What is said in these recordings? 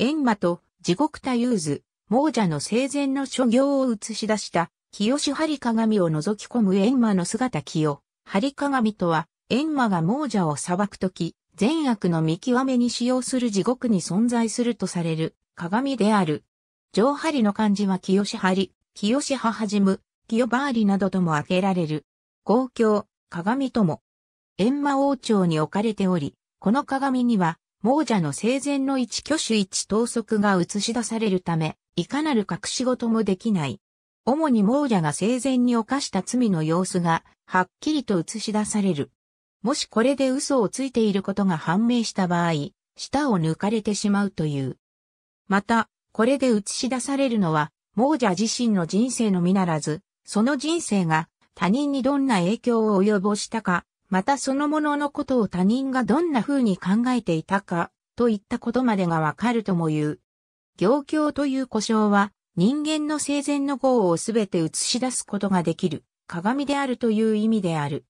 閻魔と地獄太遊図、亡者の生前の諸行を映し出した、清張鏡を覗き込む閻魔の姿清張鏡とは、閻魔が亡者を裁くとき、善悪の見極めに使用する地獄に存在するとされる鏡である。上張の漢字は清張、清葉はじむ、清張りなどとも挙げられる。合鏡、鏡とも。閻魔王朝に置かれており、この鏡には亡者の生前の一挙手一投足が映し出されるため、いかなる隠し事もできない。主に亡者が生前に犯した罪の様子が、はっきりと映し出される。もしこれで嘘をついていることが判明した場合、舌を抜かれてしまうという。また、これで映し出されるのは、亡者自身の人生のみならず、その人生が他人にどんな影響を及ぼしたか、またそのもののことを他人がどんな風に考えていたか、といったことまでがわかるとも言う。行教という故障は、人間の生前の業をすべて映し出すことができる、鏡であるという意味である。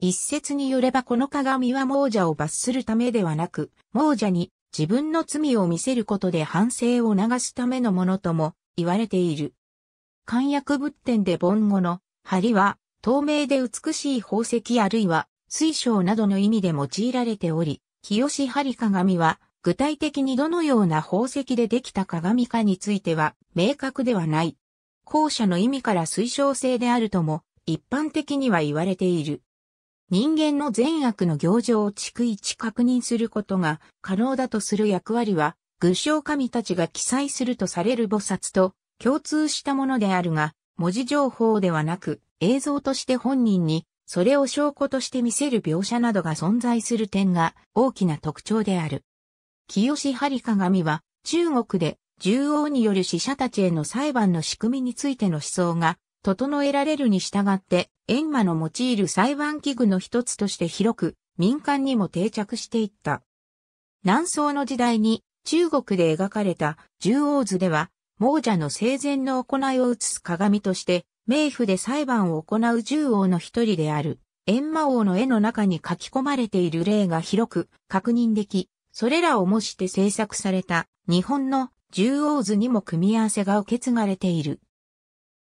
一説によればこの鏡は亡者を罰するためではなく、亡者に自分の罪を見せることで反省を流すためのものとも言われている。漢訳仏典で盆語の針は透明で美しい宝石あるいは水晶などの意味で用いられており、清針鏡は具体的にどのような宝石でできた鏡かについては明確ではない。後者の意味から水晶性であるとも一般的には言われている。人間の善悪の行状を逐一確認することが可能だとする役割は、具象神たちが記載するとされる菩薩と共通したものであるが、文字情報ではなく映像として本人にそれを証拠として見せる描写などが存在する点が大きな特徴である。清志張鏡は中国で獣王による死者たちへの裁判の仕組みについての思想が整えられるに従って閻魔の用いる裁判器具の一つとして広く民間にも定着していった。南宋の時代に中国で描かれた獣王図では亡者の生前の行いを映す鏡として冥府で裁判を行う獣王の一人である、閻魔王の絵の中に書き込まれている例が広く確認でき、それらを模して制作された日本の獣王図にも組み合わせが受け継がれている。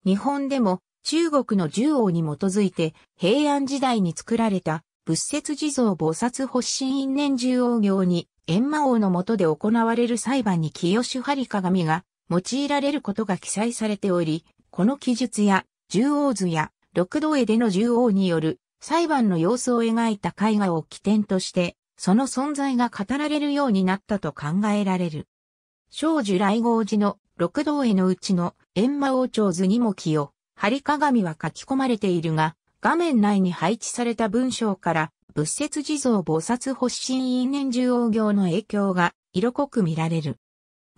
日本でも中国の獣王に基づいて平安時代に作られた仏説地蔵菩薩発信因縁獣王行に閻魔王の下で行われる裁判に清朱張鏡が用いられることが記載されており、この記述や十王図や六道絵での十王による裁判の様子を描いた絵画を起点として、その存在が語られるようになったと考えられる。少女来号寺の六道絵のうちの閻魔王朝図にも木を、張り鏡は書き込まれているが、画面内に配置された文章から、仏説地蔵菩薩発信因縁十王行の影響が色濃く見られる。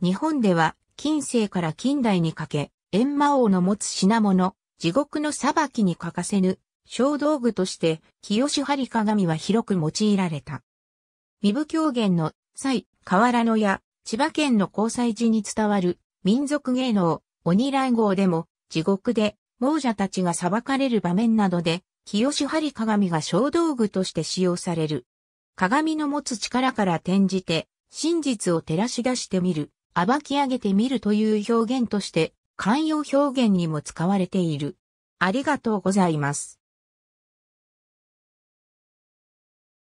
日本では、近世から近代にかけ、閻魔王の持つ品物、地獄の裁きに欠かせぬ小道具として清し張鏡は広く用いられた。身部狂言の際、河原野や千葉県の交際時に伝わる民族芸能鬼乱号でも地獄で亡者たちが裁かれる場面などで清し張鏡が小道具として使用される。鏡の持つ力から転じて真実を照らし出してみる、暴き上げてみるという表現として慣用表現にも使われている。ありがとうございます。